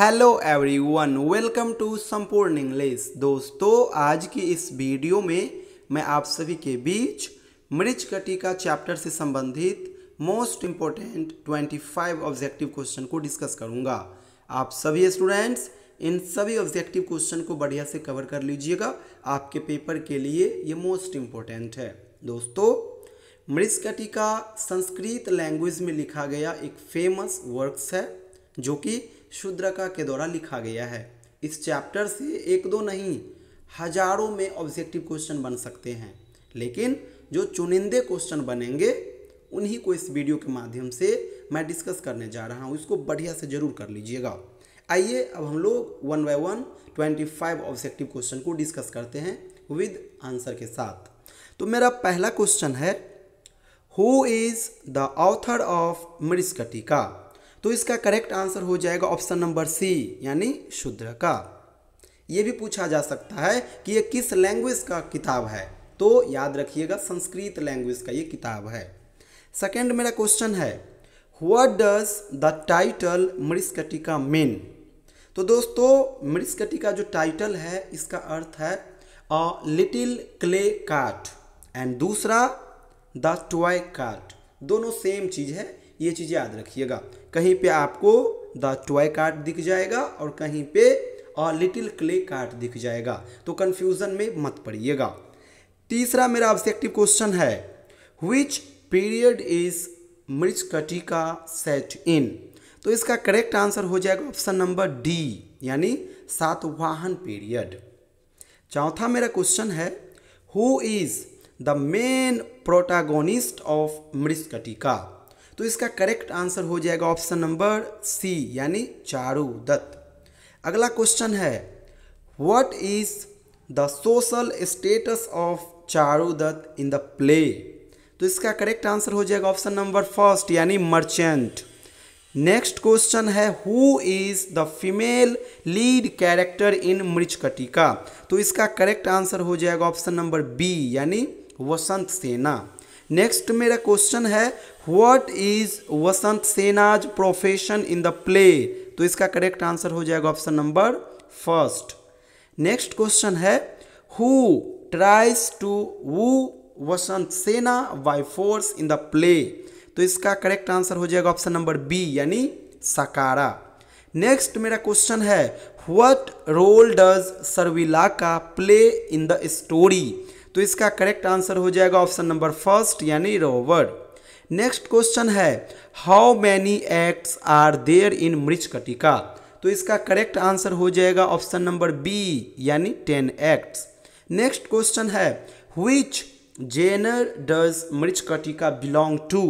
hello everyone welcome to Sampurna English दोस्तों आज की इस वीडियो में मैं आप सभी के बीच मृच कटिका चैप्टर से संबंधित मोस्ट इम्पोर्टेंट 25 ऑब्जेक्टिव क्वेश्चन को डिस्कस करूंगा आप सभी स्टूडेंट्स इन सभी ऑब्जेक्टिव क्वेश्चन को बढ़िया से कवर कर लीजिएगा आपके पेपर के लिए ये मोस्ट इम्पोर्टेंट है दोस्तों मृस्कटिका संस्कृत लैंग्वेज में लिखा गया एक फेमस वर्क्स है जो कि शूद्रका के द्वारा लिखा गया है इस चैप्टर से एक दो नहीं हजारों में ऑब्जेक्टिव क्वेश्चन बन सकते हैं लेकिन जो चुनिंदे क्वेश्चन बनेंगे उन्हीं को इस वीडियो के माध्यम से मैं डिस्कस करने जा रहा हूँ इसको बढ़िया से जरूर कर लीजिएगा आइए अब हम लोग one by one twenty five objective question को डिस्कस करते हैं विद आंसर के साथ तो मेरा पहला क्वेश्चन है who is the author of Mrichchhakatika तो इसका करेक्ट आंसर हो जाएगा ऑप्शन नंबर सी यानी शूद्र का ये भी पूछा जा सकता है कि ये किस लैंग्वेज का किताब है तो याद रखिएगा संस्कृत लैंग्वेज का ये किताब है सेकेंड मेरा क्वेश्चन है what does the title Mrichchhakatika mean तो दोस्तों मृस्कटिका जो टाइटल है इसका अर्थ है a little clay cart and दूसरा द टॉय काट दोनों सेम चीज़ है ये चीज़ याद रखिएगा कहीं पे आपको द टॉय कार्ड दिख जाएगा और कहीं पे अ लिटिल क्ले कार्ड दिख जाएगा तो कन्फ्यूज़न में मत पड़िएगा तीसरा मेरा ऑब्जेक्टिव क्वेश्चन है which period is Katika set in तो इसका करेक्ट आंसर हो जाएगा ऑप्शन नंबर डी यानी सातवाहन पीरियड चौथा मेरा क्वेश्चन है who is the main protagonist of Katika तो इसका करेक्ट आंसर हो जाएगा ऑप्शन नंबर सी यानी चारू दत्त अगला क्वेश्चन है what is the social status of Charu Datta in the play तो इसका करेक्ट आंसर हो जाएगा ऑप्शन नंबर फर्स्ट यानी मर्चेंट नेक्स्ट क्वेश्चन है who is the female lead character in Mrichchhakatika तो इसका करेक्ट आंसर हो जाएगा ऑप्शन नंबर बी यानी वसंत सेना नेक्स्ट मेरा क्वेश्चन है what is Vasant Sena's profession in the play तो इसका करेक्ट आंसर हो जाएगा option number first next question है who tries to woo Vasant Sena by force in the play तो इसका करेक्ट आंसर हो जाएगा ऑप्शन नंबर बी यानी सकारा नेक्स्ट मेरा क्वेश्चन है what role does Ka play in the story तो इसका करेक्ट आंसर हो जाएगा ऑप्शन नंबर फर्स्ट यानी रोवर नेक्स्ट क्वेश्चन है how many acts are there in Mrichchhakatika तो इसका करेक्ट आंसर हो जाएगा ऑप्शन नंबर बी यानी टेन एक्ट्स नेक्स्ट क्वेश्चन है which genre does Mrichchhakatika belong to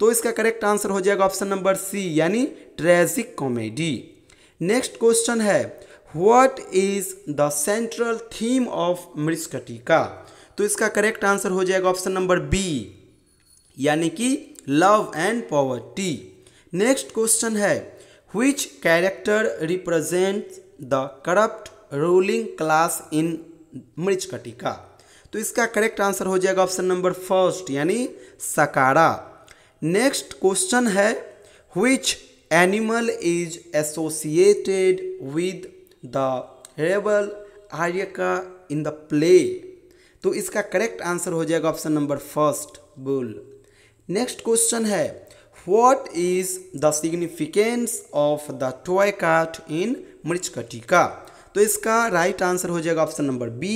तो इसका करेक्ट आंसर हो जाएगा ऑप्शन नंबर सी यानी ट्रेजिक कॉमेडी नेक्स्ट क्वेश्चन है what is the central theme of Mrichchhakatika तो इसका करेक्ट आंसर हो जाएगा ऑप्शन नंबर बी यानी कि love and poverty next question है which character represent the corrupt ruling class in Mrichchhakatika तो इसका करेक्ट आंसर हो जाएगा ऑप्शन नंबर फर्स्ट यानी सकारा नेक्स्ट क्वेश्चन है which animal is associated with the rebel Aryaka in the play तो इसका करेक्ट आंसर हो जाएगा option number first bull next question है what is the significance of the toy cart in Mrichchhakatika तो इसका right right answer हो जाएगा option number B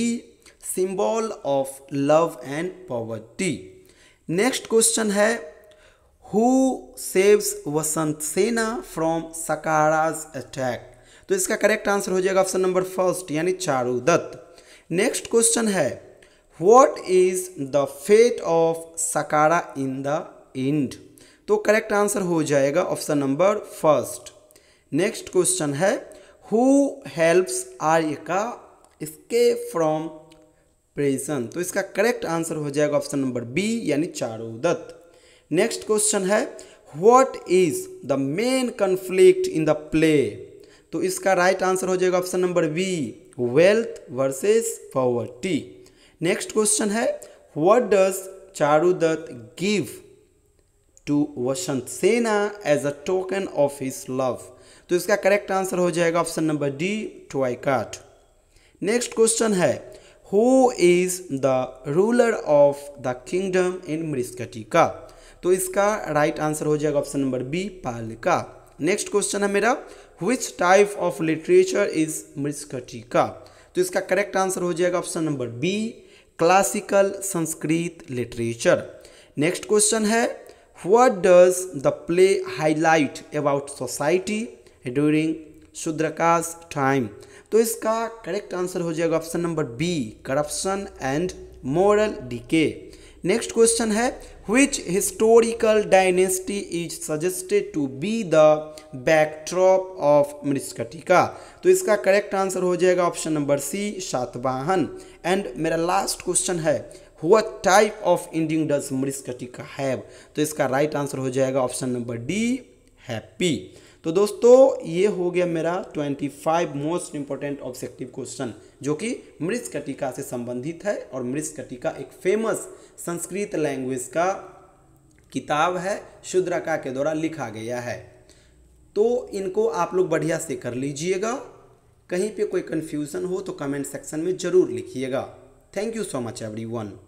symbol of love and poverty next question है who saves Vasant Sena from सकाराज attack तो इसका correct answer हो जाएगा ऑप्शन नंबर फर्स्ट यानी चारू दत्त नेक्स्ट क्वेश्चन है what is the fate of Sakara in the end तो करेक्ट आंसर हो जाएगा option number first next question है who helps Aryaka escape from प्रेजन तो इसका करेक्ट आंसर हो जाएगा ऑप्शन नंबर बी यानी चारू दत्त नेक्स्ट क्वेश्चन है what is the main conflict in the play तो इसका राइट आंसर हो जाएगा option number B wealth versus poverty next question है what does Charu give to Vasant Sena as a token of his love तो इसका correct answer हो जाएगा option number D toy cart next question है who is the ruler of the kingdom in Mrichchhakatika तो इसका right right answer हो जाएगा option number B Palaka next question है मेरा which type of literature is Mrichchhakatika तो इसका करेक्ट आंसर हो जाएगा option number B classical Sanskrit literature next question है what does the play highlight about society during Shudraka's time तो इसका करेक्ट आंसर हो जाएगा option number B corruption and moral decay next question है which historical dynasty is suggested to be the backdrop of Mrichchhakatika तो इसका correct answer हो जाएगा option number C Satavahana and मेरा लास्ट क्वेश्चन है what type of ending does Mrichchhakatika have तो इसका right right answer हो जाएगा ऑप्शन नंबर डी हैप्पी तो दोस्तों ये हो गया मेरा 25 मोस्ट इंपॉर्टेंट ऑब्जेक्टिव क्वेश्चन जो कि कटिका से संबंधित है और कटिका एक फेमस संस्कृत लैंग्वेज का किताब है शुद्रका के द्वारा लिखा गया है तो इनको आप लोग बढ़िया से कर लीजिएगा कहीं पे कोई कन्फ्यूज़न हो तो कमेंट सेक्शन में ज़रूर लिखिएगा thank you so much every